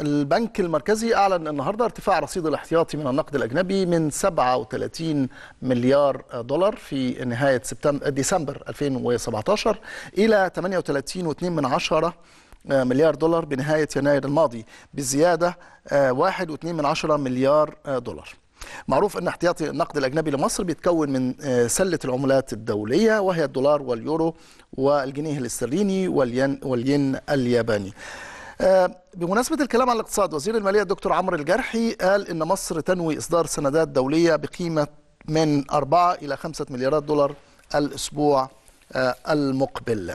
البنك المركزي أعلن النهاردة ارتفاع رصيد الاحتياطي من النقد الأجنبي من 37 مليار دولار في نهاية سبتمبر ديسمبر 2017 إلى 38.2 من عشرة أه، مليار دولار بنهاية يناير الماضي بزيادة 1.2 أه، من عشرة مليار أه، دولار معروف ان احتياطي النقد الاجنبي لمصر بيتكون من سله العملات الدوليه وهي الدولار واليورو والجنيه الاسترليني والين, والين الياباني آه، بمناسبة الكلام عن الاقتصاد وزير المالية الدكتور عمرو الجرحي قال إن مصر تنوي إصدار سندات دولية بقيمة من 4 إلى 5 مليارات دولار الأسبوع آه، المقبل